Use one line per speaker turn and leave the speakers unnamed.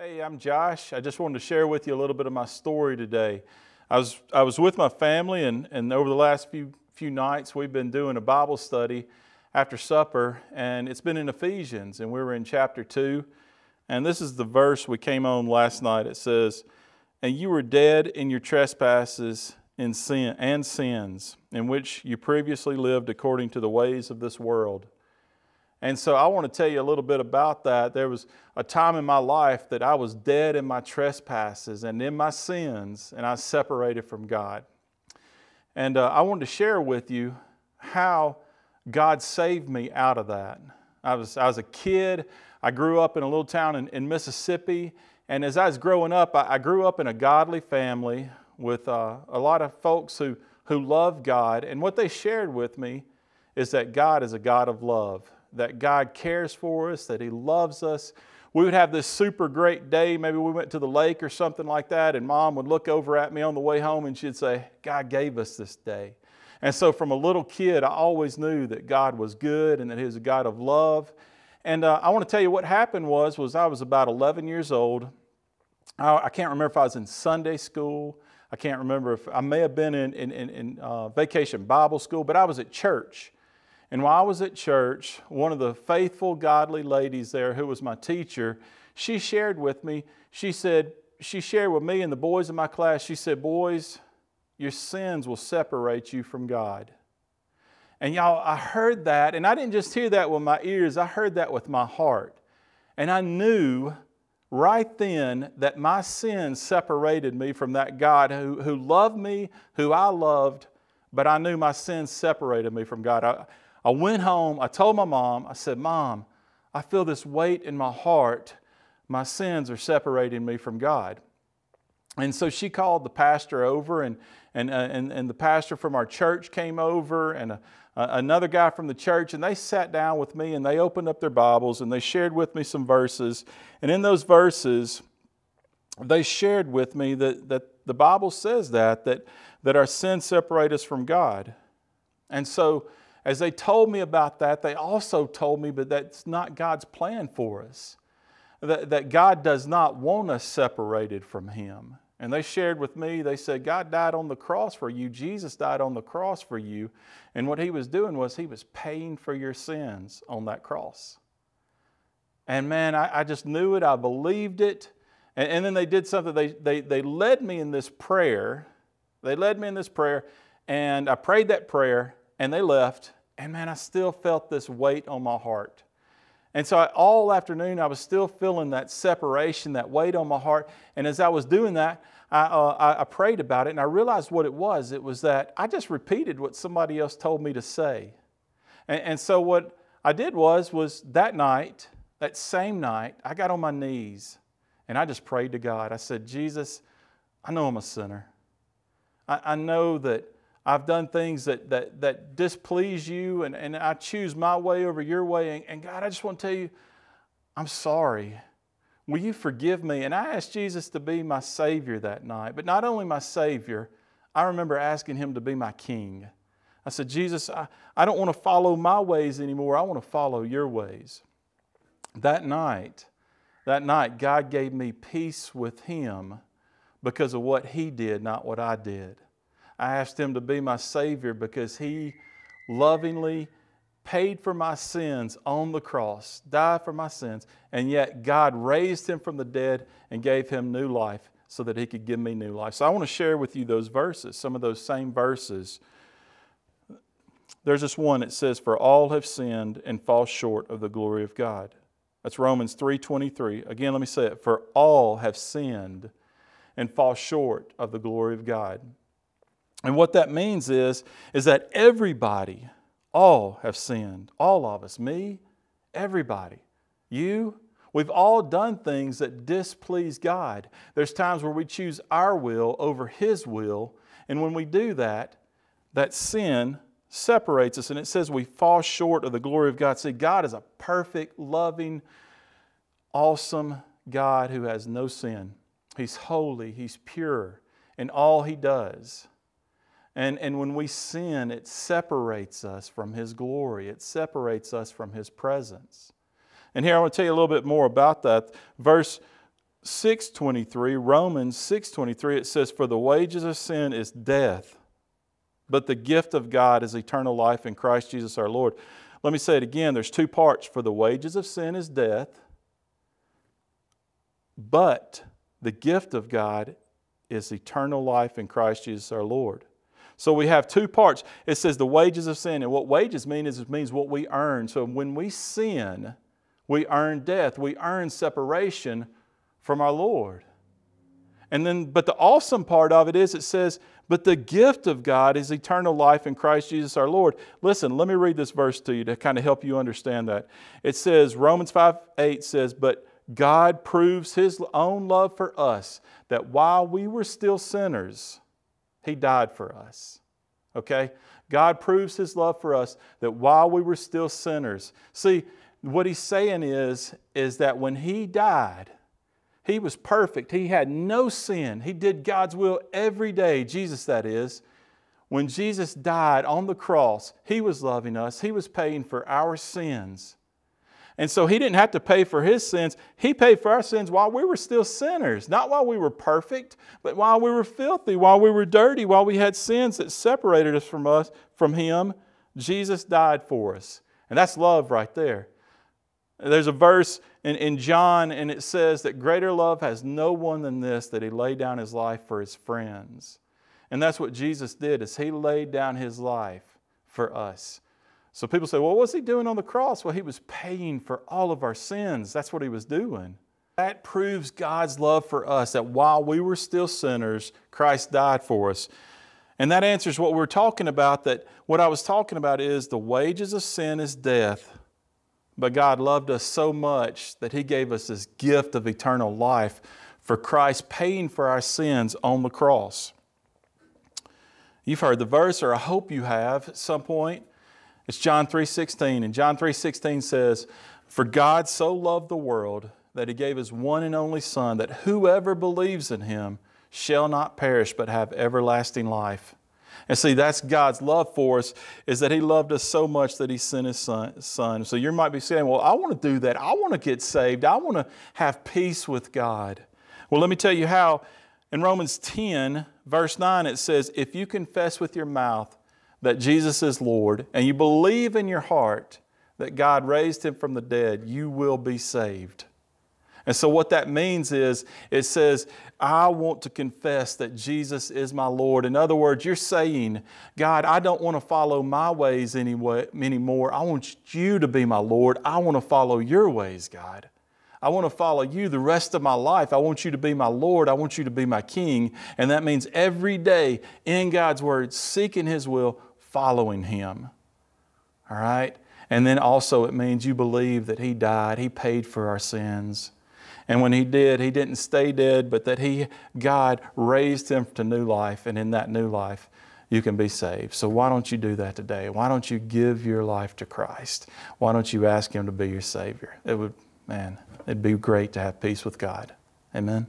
Hey, I'm Josh. I just wanted to share with you a little bit of my story today. I was, I was with my family, and, and over the last few, few nights, we've been doing a Bible study after supper, and it's been in Ephesians, and we were in chapter 2. And this is the verse we came on last night. It says, And you were dead in your trespasses in sin, and sins, in which you previously lived according to the ways of this world and so I want to tell you a little bit about that. There was a time in my life that I was dead in my trespasses and in my sins, and I separated from God. And uh, I wanted to share with you how God saved me out of that. I was, I was a kid. I grew up in a little town in, in Mississippi. And as I was growing up, I, I grew up in a godly family with uh, a lot of folks who, who love God. And what they shared with me is that God is a God of love that God cares for us, that He loves us. We would have this super great day. Maybe we went to the lake or something like that, and mom would look over at me on the way home and she'd say, God gave us this day. And so, from a little kid, I always knew that God was good and that He was a God of love. And uh, I want to tell you what happened was, was I was about 11 years old. I, I can't remember if I was in Sunday school. I can't remember if I may have been in, in, in, in uh, vacation Bible school, but I was at church. And while I was at church, one of the faithful, godly ladies there who was my teacher, she shared with me, she said, she shared with me and the boys in my class, she said, Boys, your sins will separate you from God. And y'all, I heard that, and I didn't just hear that with my ears, I heard that with my heart. And I knew right then that my sin separated me from that God who, who loved me, who I loved, but I knew my sin separated me from God. I, I went home. I told my mom, I said, Mom, I feel this weight in my heart. My sins are separating me from God. And so she called the pastor over, and, and, uh, and, and the pastor from our church came over, and a, uh, a, uh, another guy from the church, and they sat down with me and they opened up their Bibles and they shared with me some verses. And in those verses, they shared with me that, that the Bible says that, that, that our sins separate us from God. And so as they told me about that, they also told me that that's not God's plan for us, that, that God does not want us separated from Him. And they shared with me, they said, God died on the cross for you. Jesus died on the cross for you. And what He was doing was He was paying for your sins on that cross. And man, I, I just knew it, I believed it. And, and then they did something, they, they, they led me in this prayer. They led me in this prayer, and I prayed that prayer, and they left, and man, I still felt this weight on my heart. And so I, all afternoon, I was still feeling that separation, that weight on my heart. And as I was doing that, I, uh, I, prayed about it and I realized what it was. It was that I just repeated what somebody else told me to say. And, and so what I did was, was that night, that same night, I got on my knees and I just prayed to God. I said, Jesus, I know I'm a sinner. I, I know that I've done things that, that, that displease you, and, and I choose my way over your way. And, and God, I just want to tell you, I'm sorry. Will you forgive me? And I asked Jesus to be my Savior that night, but not only my Savior, I remember asking Him to be my King. I said, Jesus, I, I don't want to follow my ways anymore. I want to follow your ways. That night, that night, God gave me peace with Him because of what He did, not what I did. I asked Him to be my Savior because He lovingly paid for my sins on the cross, died for my sins, and yet God raised Him from the dead and gave Him new life so that He could give me new life. So I want to share with you those verses, some of those same verses. There's this one that says, "For all have sinned and fall short of the glory of God." That's Romans 3:23. Again, let me say it, "For all have sinned and fall short of the glory of God." And what that means is, is that everybody, all have sinned. All of us, me, everybody, you, we've all done things that displease God. There's times where we choose our will over His will. And when we do that, that sin separates us. And it says we fall short of the glory of God. See, God is a perfect, loving, awesome God who has no sin. He's holy, He's pure in all He does. And, and when we sin, it separates us from His glory, it separates us from His presence. And here I want to tell you a little bit more about that. Verse 623, Romans 623, it says, For the wages of sin is death, but the gift of God is eternal life in Christ Jesus our Lord. Let me say it again. There's two parts. For the wages of sin is death, but the gift of God is eternal life in Christ Jesus our Lord. So we have two parts. It says the wages of sin. And what wages mean is it means what we earn. So when we sin, we earn death, we earn separation from our Lord. And then, but the awesome part of it is it says, but the gift of God is eternal life in Christ Jesus our Lord. Listen, let me read this verse to you to kind of help you understand that. It says, Romans 5 8 says, But God proves his own love for us that while we were still sinners, he died for us. Okay? God proves His love for us that while we were still sinners, see, what He's saying is, is that when He died, He was perfect. He had no sin. He did God's will every day, Jesus, that is. When Jesus died on the cross, He was loving us, He was paying for our sins. And so he didn't have to pay for his sins. He paid for our sins while we were still sinners, not while we were perfect, but while we were filthy, while we were dirty, while we had sins that separated us from us from him. Jesus died for us. And that's love right there. There's a verse in, in John, and it says that greater love has no one than this, that he laid down his life for his friends. And that's what Jesus did, is he laid down his life for us. So people say, well, what was he doing on the cross? Well, he was paying for all of our sins. That's what he was doing. That proves God's love for us, that while we were still sinners, Christ died for us. And that answers what we're talking about, that what I was talking about is the wages of sin is death. But God loved us so much that he gave us this gift of eternal life for Christ paying for our sins on the cross. You've heard the verse, or I hope you have at some point. It's John 3:16 and John 3:16 says, "For God so loved the world that he gave his one and only son that whoever believes in him shall not perish but have everlasting life." And see, that's God's love for us is that he loved us so much that he sent his son. son. So you might be saying, "Well, I want to do that. I want to get saved. I want to have peace with God." Well, let me tell you how in Romans 10, verse 9, it says, If you confess with your mouth that Jesus is Lord and you believe in your heart that God raised him from the dead, you will be saved. And so, what that means is, it says, I want to confess that Jesus is my Lord. In other words, you're saying, God, I don't want to follow my ways anyway, anymore. I want you to be my Lord. I want to follow your ways, God. I want to follow you the rest of my life. I want you to be my Lord. I want you to be my King. And that means every day in God's Word, seeking His will, following Him. All right? And then also, it means you believe that He died, He paid for our sins. And when He did, He didn't stay dead, but that He, God, raised Him to new life. And in that new life, you can be saved. So why don't you do that today? Why don't you give your life to Christ? Why don't you ask Him to be your Savior? It would, man, it'd be great to have peace with God. Amen.